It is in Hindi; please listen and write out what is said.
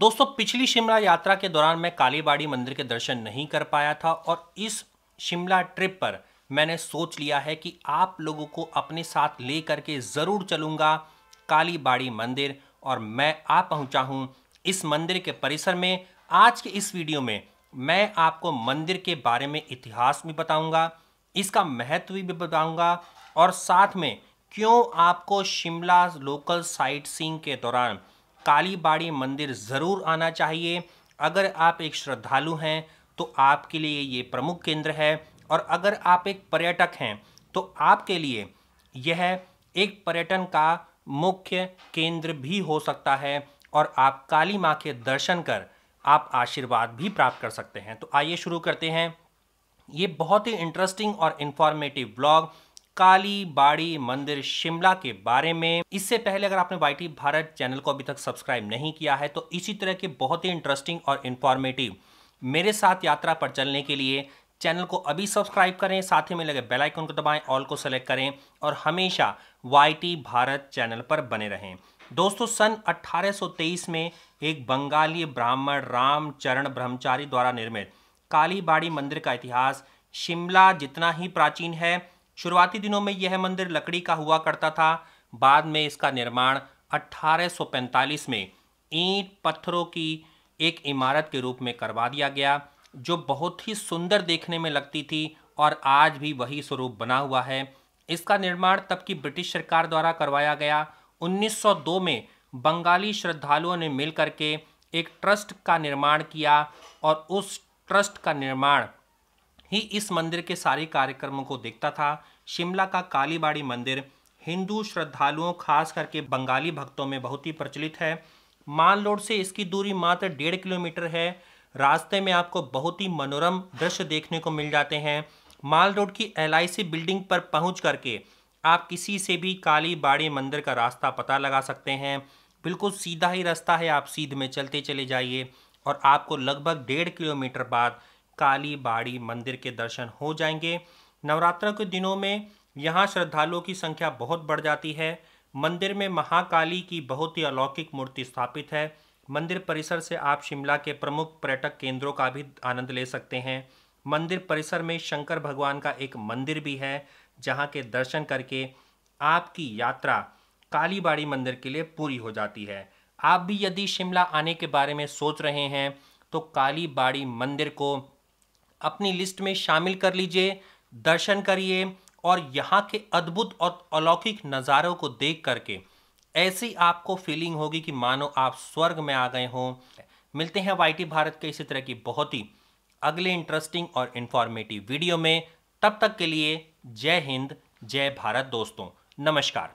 दोस्तों पिछली शिमला यात्रा के दौरान मैं कालीबाड़ी मंदिर के दर्शन नहीं कर पाया था और इस शिमला ट्रिप पर मैंने सोच लिया है कि आप लोगों को अपने साथ ले करके ज़रूर चलूँगा कालीबाड़ी मंदिर और मैं आ पहुँचा हूँ इस मंदिर के परिसर में आज के इस वीडियो में मैं आपको मंदिर के बारे में इतिहास भी बताऊँगा इसका महत्व भी बताऊँगा और साथ में क्यों आपको शिमला लोकल साइट सीइंग के दौरान कालीबाड़ी मंदिर ज़रूर आना चाहिए अगर आप एक श्रद्धालु हैं तो आपके लिए ये प्रमुख केंद्र है और अगर आप एक पर्यटक हैं तो आपके लिए यह एक पर्यटन का मुख्य केंद्र भी हो सकता है और आप काली माँ के दर्शन कर आप आशीर्वाद भी प्राप्त कर सकते हैं तो आइए शुरू करते हैं ये बहुत ही इंटरेस्टिंग और इन्फॉर्मेटिव ब्लॉग काली बाड़ी मंदिर शिमला के बारे में इससे पहले अगर आपने वाई भारत चैनल को अभी तक सब्सक्राइब नहीं किया है तो इसी तरह के बहुत ही इंटरेस्टिंग और इन्फॉर्मेटिव मेरे साथ यात्रा पर चलने के लिए चैनल को अभी सब्सक्राइब करें साथ ही में लगे बेल आइकन को दबाएं ऑल को सेलेक्ट करें और हमेशा वाई भारत चैनल पर बने रहें दोस्तों सन 1823 में एक बंगाली ब्राह्मण रामचरण ब्रह्मचारी द्वारा निर्मित कालीबाड़ी मंदिर का इतिहास शिमला जितना ही प्राचीन है शुरुआती दिनों में यह मंदिर लकड़ी का हुआ करता था बाद में इसका निर्माण 1845 में ईंट पत्थरों की एक इमारत के रूप में करवा दिया गया जो बहुत ही सुंदर देखने में लगती थी और आज भी वही स्वरूप बना हुआ है इसका निर्माण तब की ब्रिटिश सरकार द्वारा करवाया गया 1902 में बंगाली श्रद्धालुओं ने मिल करके एक ट्रस्ट का निर्माण किया और उस ट्रस्ट का निर्माण ही इस मंदिर के सारे कार्यक्रमों को देखता था शिमला का कालीबाड़ी मंदिर हिंदू श्रद्धालुओं खास करके बंगाली भक्तों में बहुत ही प्रचलित है मानलोड से इसकी दूरी मात्र डेढ़ किलोमीटर है रास्ते में आपको बहुत ही मनोरम दृश्य देखने को मिल जाते हैं माल रोड की एल बिल्डिंग पर पहुंच करके आप किसी से भी काली बाड़ी मंदिर का रास्ता पता लगा सकते हैं बिल्कुल सीधा ही रास्ता है आप सीध में चलते चले जाइए और आपको लगभग डेढ़ किलोमीटर बाद काली बाड़ी मंदिर के दर्शन हो जाएंगे नवरात्रों के दिनों में यहाँ श्रद्धालुओं की संख्या बहुत बढ़ जाती है मंदिर में महाकाली की बहुत ही अलौकिक मूर्ति स्थापित है मंदिर परिसर से आप शिमला के प्रमुख पर्यटक केंद्रों का भी आनंद ले सकते हैं मंदिर परिसर में शंकर भगवान का एक मंदिर भी है जहाँ के दर्शन करके आपकी यात्रा कालीबाड़ी मंदिर के लिए पूरी हो जाती है आप भी यदि शिमला आने के बारे में सोच रहे हैं तो कालीबाड़ी मंदिर को अपनी लिस्ट में शामिल कर लीजिए दर्शन करिए और यहाँ के अद्भुत और अलौकिक नज़ारों को देख करके ऐसी आपको फीलिंग होगी कि मानो आप स्वर्ग में आ गए हों मिलते हैं वाई भारत के इसी तरह की बहुत ही अगले इंटरेस्टिंग और इन्फॉर्मेटिव वीडियो में तब तक के लिए जय हिंद जय भारत दोस्तों नमस्कार